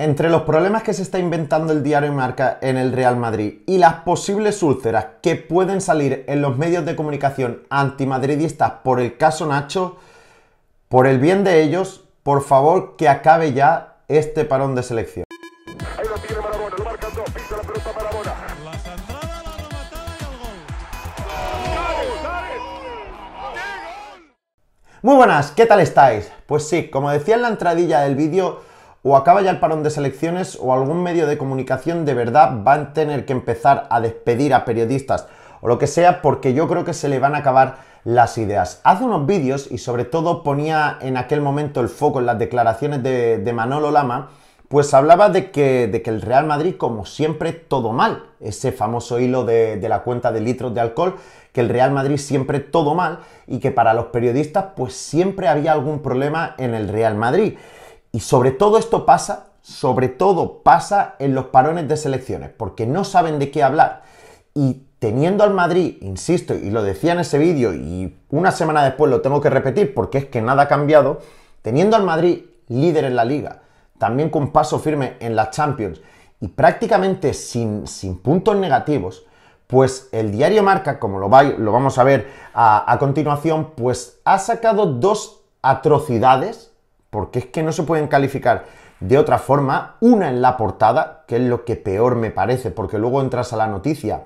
Entre los problemas que se está inventando el diario Marca en el Real Madrid y las posibles úlceras que pueden salir en los medios de comunicación antimadridistas por el caso Nacho, por el bien de ellos, por favor que acabe ya este parón de selección. Muy buenas, ¿qué tal estáis? Pues sí, como decía en la entradilla del vídeo, o acaba ya el parón de selecciones o algún medio de comunicación de verdad va a tener que empezar a despedir a periodistas o lo que sea porque yo creo que se le van a acabar las ideas. Hace unos vídeos y sobre todo ponía en aquel momento el foco en las declaraciones de, Manolo Lama, pues hablaba de que, el Real Madrid, como siempre, todo mal. Ese famoso hilo de, la cuenta de litros de alcohol, que el Real Madrid siempre todo mal y que para los periodistas, pues siempre había algún problema en el Real Madrid. Y sobre todo esto pasa, sobre todo pasa en los parones de selecciones, porque no saben de qué hablar. Y teniendo al Madrid, insisto, y lo decía en ese vídeo, y una semana después lo tengo que repetir porque es que nada ha cambiado, teniendo al Madrid líder en la liga, también con paso firme en la Champions y prácticamente sin, puntos negativos, pues el diario Marca, como lo, va, lo vamos a ver a, a continuación, pues ha sacado dos atrocidades porque es que no se pueden calificar de otra forma, una en la portada, que es lo que peor me parece, porque luego entras a la noticia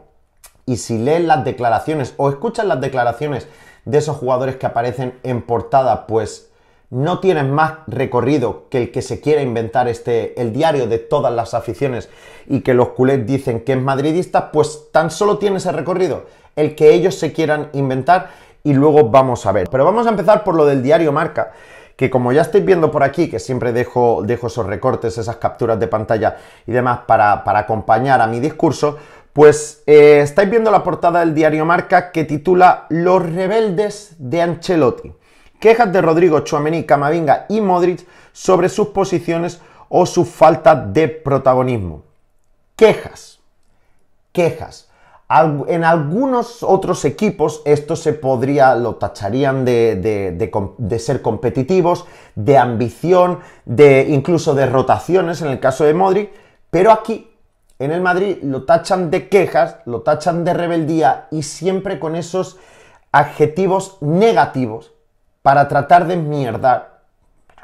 y si lees las declaraciones o escuchas las declaraciones de esos jugadores que aparecen en portada, pues no tienes más recorrido que el que se quiera inventar este el diario de todas las aficiones y que los culés dicen que es madridista, pues tan solo tiene ese recorrido, el que ellos se quieran inventar y luego vamos a ver. Pero vamos a empezar por lo del diario Marca que como ya estáis viendo por aquí, que siempre dejo, dejo esos recortes, esas capturas de pantalla y demás para, acompañar a mi discurso, pues eh, estáis viendo la portada del diario Marca que titula Los rebeldes de Ancelotti. Quejas de Rodrigo, Chuamení, Camavinga y Modric sobre sus posiciones o su falta de protagonismo. Quejas. Quejas. En algunos otros equipos esto se podría, lo tacharían de, ser competitivos, de ambición, de incluso de rotaciones en el caso de Modric, pero aquí en el Madrid lo tachan de quejas, lo tachan de rebeldía y siempre con esos adjetivos negativos para tratar de mierdar,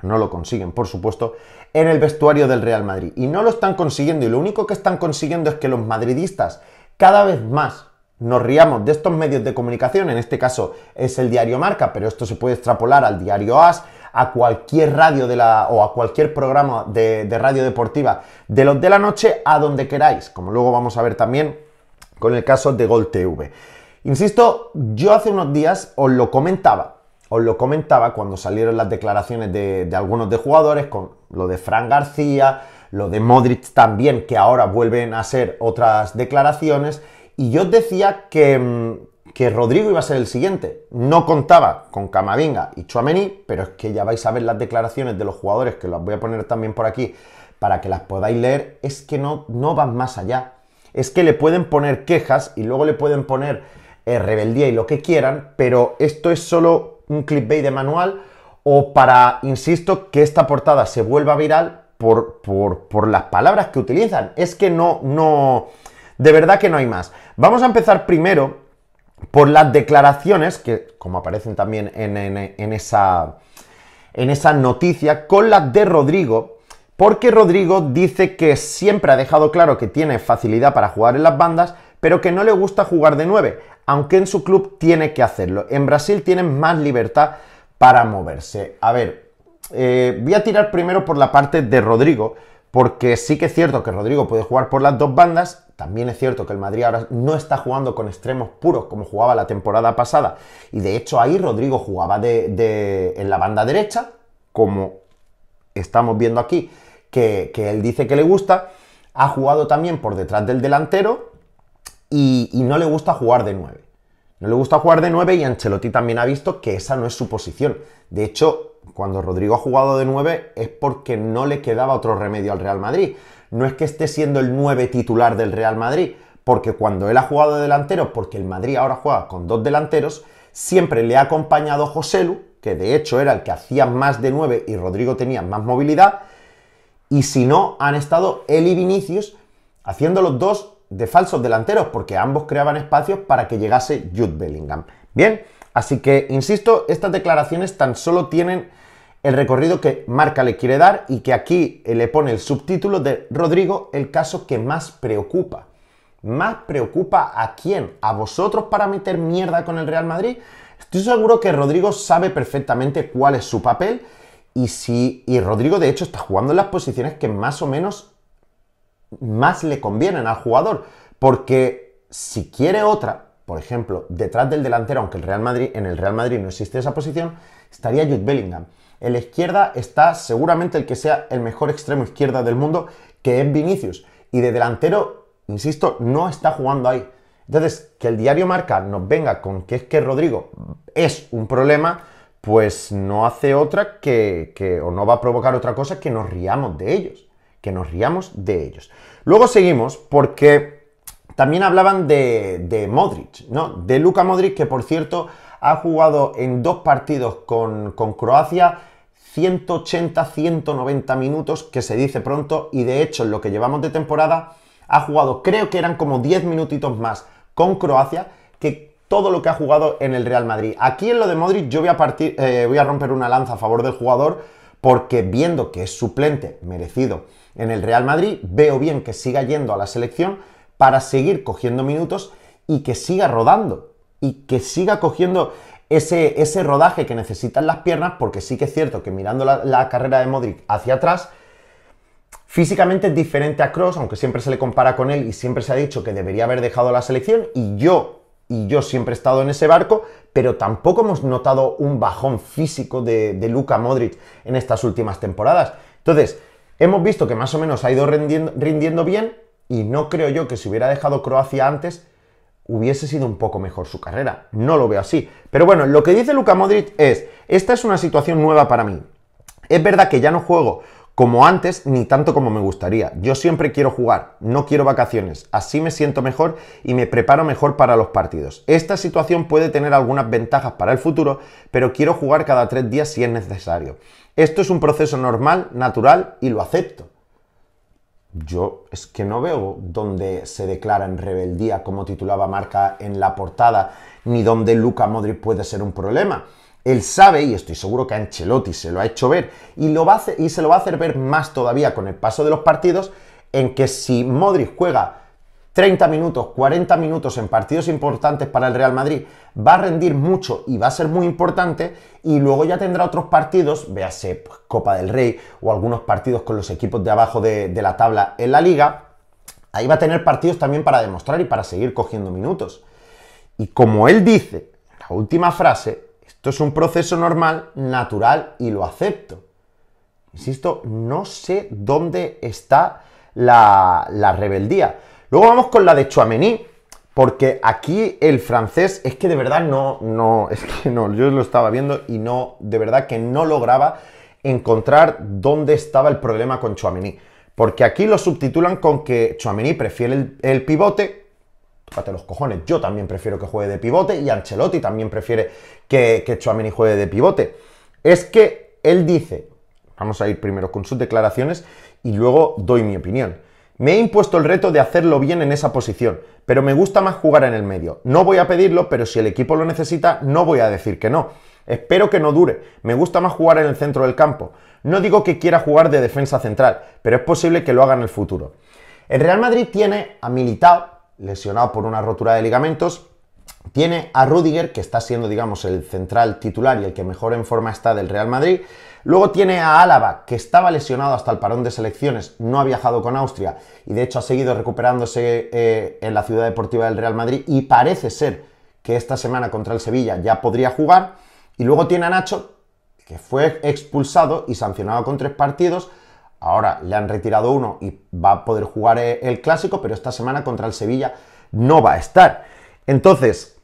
no lo consiguen por supuesto, en el vestuario del Real Madrid. Y no lo están consiguiendo y lo único que están consiguiendo es que los madridistas cada vez más nos riamos de estos medios de comunicación, en este caso es el diario Marca, pero esto se puede extrapolar al diario AS, a cualquier radio de la, o a cualquier programa de, radio deportiva de los de la noche, a donde queráis, como luego vamos a ver también con el caso de Gol TV. Insisto, yo hace unos días os lo comentaba, os lo comentaba cuando salieron las declaraciones de, de algunos de jugadores, con lo de Fran García, lo de Modric también, que ahora vuelven a ser otras declaraciones. Y yo decía que, mm, Rodrigo iba a ser el siguiente. No contaba con Camavinga y Chuamení, pero es que ya vais a ver las declaraciones de los jugadores, que las voy a poner también por aquí para que las podáis leer, es que no, no van más allá. Es que le pueden poner quejas y luego le pueden poner eh, rebeldía y lo que quieran, pero esto es solo un clickbait de manual o para, insisto, que esta portada se vuelva viral por, por, las palabras que utilizan. Es que no, no, de verdad que no hay más. Vamos a empezar primero por las declaraciones, que como aparecen también en, en, esa, en esa noticia, con las de Rodrigo, porque Rodrigo dice que siempre ha dejado claro que tiene facilidad para jugar en las bandas, pero que no le gusta jugar de 9, aunque en su club tiene que hacerlo. En Brasil tienen más libertad para moverse. A ver, eh, voy a tirar primero por la parte de Rodrigo, porque sí que es cierto que Rodrigo puede jugar por las dos bandas, también es cierto que el Madrid ahora no está jugando con extremos puros como jugaba la temporada pasada, y de hecho ahí Rodrigo jugaba en la banda derecha, como estamos viendo aquí, que, él dice que le gusta, ha jugado también por detrás del delantero y, y no le gusta jugar de 9. No le gusta jugar de 9 y Ancelotti también ha visto que esa no es su posición. De hecho, cuando Rodrigo ha jugado de 9 es porque no le quedaba otro remedio al Real Madrid. No es que esté siendo el 9 titular del Real Madrid, porque cuando él ha jugado de delantero, porque el Madrid ahora juega con dos delanteros, siempre le ha acompañado Joselu, que de hecho era el que hacía más de 9 y Rodrigo tenía más movilidad, y si no, han estado él y Vinicius haciendo los dos de falsos delanteros, porque ambos creaban espacios para que llegase Jude Bellingham. Bien, así que, insisto, estas declaraciones tan solo tienen el recorrido que Marca le quiere dar y que aquí eh, le pone el subtítulo de Rodrigo, el caso que más preocupa. ¿Más preocupa a quién? ¿A vosotros para meter mierda con el Real Madrid? Estoy seguro que Rodrigo sabe perfectamente cuál es su papel y si y Rodrigo de hecho está jugando en las posiciones que más o menos más le convienen al jugador, porque si quiere otra, por ejemplo, detrás del delantero, aunque el Real Madrid en el Real Madrid no existe esa posición, estaría Jude Bellingham. En la izquierda está seguramente el que sea el mejor extremo izquierda del mundo, que es Vinicius. Y de delantero, insisto, no está jugando ahí. Entonces, que el diario Marca nos venga con que es que Rodrigo es un problema, pues no hace otra que, o no va a provocar otra cosa que nos riamos de ellos. Que nos riamos de ellos. Luego seguimos porque también hablaban de, de Modric, ¿no? De Luca Modric, que por cierto ha jugado en dos partidos con, Croacia 180-190 minutos, que se dice pronto, y de hecho en lo que llevamos de temporada ha jugado, creo que eran como 10 minutitos más con Croacia, que todo lo que ha jugado en el Real Madrid. Aquí en lo de Modric yo voy a, partir, eh, voy a romper una lanza a favor del jugador, porque viendo que es suplente merecido en el Real Madrid, veo bien que siga yendo a la selección para seguir cogiendo minutos y que siga rodando y que siga cogiendo ese, rodaje que necesitan las piernas, porque sí que es cierto que mirando la, carrera de Modric hacia atrás, Físicamente es diferente a Cross, aunque siempre se le compara con él y siempre se ha dicho que debería haber dejado la selección y yo y yo siempre he estado en ese barco, pero tampoco hemos notado un bajón físico de, de Luka Modric en estas últimas temporadas. Entonces, hemos visto que más o menos ha ido rindiendo, rindiendo bien y no creo yo que si hubiera dejado Croacia antes hubiese sido un poco mejor su carrera. No lo veo así. Pero bueno, lo que dice Luka Modric es, esta es una situación nueva para mí. Es verdad que ya no juego como antes ni tanto como me gustaría. Yo siempre quiero jugar, no quiero vacaciones. Así me siento mejor y me preparo mejor para los partidos. Esta situación puede tener algunas ventajas para el futuro, pero quiero jugar cada tres días si es necesario. Esto es un proceso normal, natural y lo acepto yo es que no veo dónde se declara en rebeldía, como titulaba Marca en la portada, ni dónde Luca Modric puede ser un problema. Él sabe, y estoy seguro que Ancelotti se lo ha hecho ver, y, lo y se lo va a hacer ver más todavía con el paso de los partidos, en que si Modric juega 30 minutos, 40 minutos en partidos importantes para el Real Madrid, va a rendir mucho y va a ser muy importante y luego ya tendrá otros partidos, véase pues, Copa del Rey o algunos partidos con los equipos de abajo de, la tabla en la liga, ahí va a tener partidos también para demostrar y para seguir cogiendo minutos. Y como él dice, la última frase, esto es un proceso normal, natural y lo acepto. Insisto, no sé dónde está la, la rebeldía. Luego vamos con la de Chouameni, porque aquí el francés es que de verdad no, no, es que no, yo lo estaba viendo y no, de verdad que no lograba encontrar dónde estaba el problema con Chouameni. Porque aquí lo subtitulan con que Chouameni prefiere el, pivote tócate los cojones. Yo también prefiero que juegue de pivote y Ancelotti también prefiere que, que Chouameni juegue de pivote. Es que él dice, vamos a ir primero con sus declaraciones y luego doy mi opinión. Me he impuesto el reto de hacerlo bien en esa posición, pero me gusta más jugar en el medio. No voy a pedirlo, pero si el equipo lo necesita, no voy a decir que no. Espero que no dure, me gusta más jugar en el centro del campo. No digo que quiera jugar de defensa central, pero es posible que lo haga en el futuro. El Real Madrid tiene a Militao, lesionado por una rotura de ligamentos, tiene a Rudiger, que está siendo, digamos, el central titular y el que mejor en forma está del Real Madrid. Luego tiene a Álava, que estaba lesionado hasta el parón de selecciones, no ha viajado con Austria y de hecho ha seguido recuperándose eh, en la ciudad deportiva del Real Madrid y parece ser que esta semana contra el Sevilla ya podría jugar. Y luego tiene a Nacho, que fue expulsado y sancionado con tres partidos. Ahora le han retirado uno y va a poder jugar eh, el clásico, pero esta semana contra el Sevilla no va a estar. Entonces,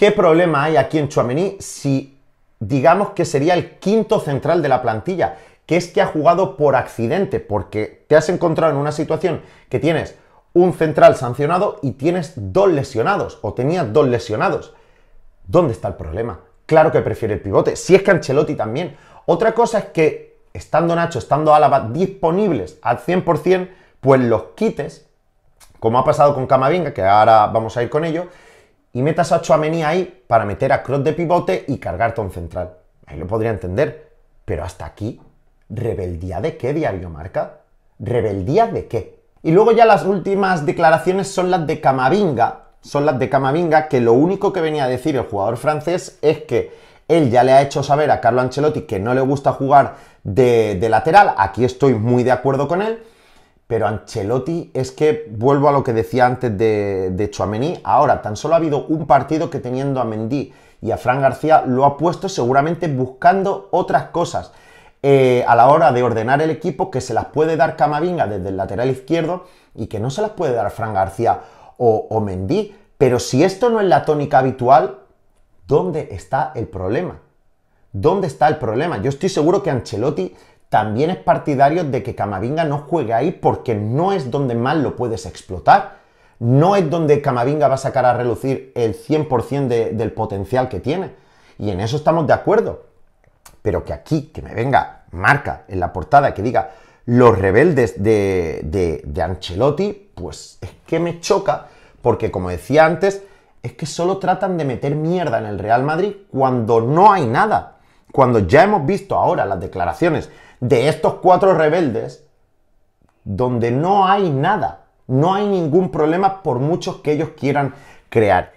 ¿Qué problema hay aquí en Chuamení si digamos que sería el quinto central de la plantilla? Que es que ha jugado por accidente, porque te has encontrado en una situación que tienes un central sancionado y tienes dos lesionados, o tenías dos lesionados. ¿Dónde está el problema? Claro que prefiere el pivote, si es que también. Otra cosa es que, estando Nacho, estando Álava disponibles al 100%, pues los quites, como ha pasado con Camavinga, que ahora vamos a ir con ello, y metas a Chouameni ahí para meter a Cross de pivote y cargar a central. Ahí lo podría entender. Pero hasta aquí, ¿rebeldía de qué, Diario Marca? ¿Rebeldía de qué? Y luego ya las últimas declaraciones son las de Camavinga. Son las de Camavinga que lo único que venía a decir el jugador francés es que él ya le ha hecho saber a Carlo Ancelotti que no le gusta jugar de lateral. Aquí estoy muy de acuerdo con él pero Ancelotti es que vuelvo a lo que decía antes de, de Ahora, tan solo ha habido un partido que teniendo a Mendy y a Fran García lo ha puesto seguramente buscando otras cosas. Eh, a la hora de ordenar el equipo que se las puede dar Camavinga desde el lateral izquierdo y que no se las puede dar Fran García o, o Mendy. Pero si esto no es la tónica habitual, ¿dónde está el problema? ¿Dónde está el problema? Yo estoy seguro que Ancelotti también es partidario de que Camavinga no juegue ahí porque no es donde más lo puedes explotar, no es donde Camavinga va a sacar a relucir el 100% del potencial que tiene. Y en eso estamos de acuerdo. Pero que aquí, que me venga marca en la portada, que diga los rebeldes de, de Ancelotti, pues es que me choca porque como decía antes, es que solo tratan de meter mierda en el Real Madrid cuando no hay nada. Cuando ya hemos visto ahora las declaraciones de estos cuatro rebeldes donde no hay nada, no hay ningún problema por muchos que ellos quieran crear.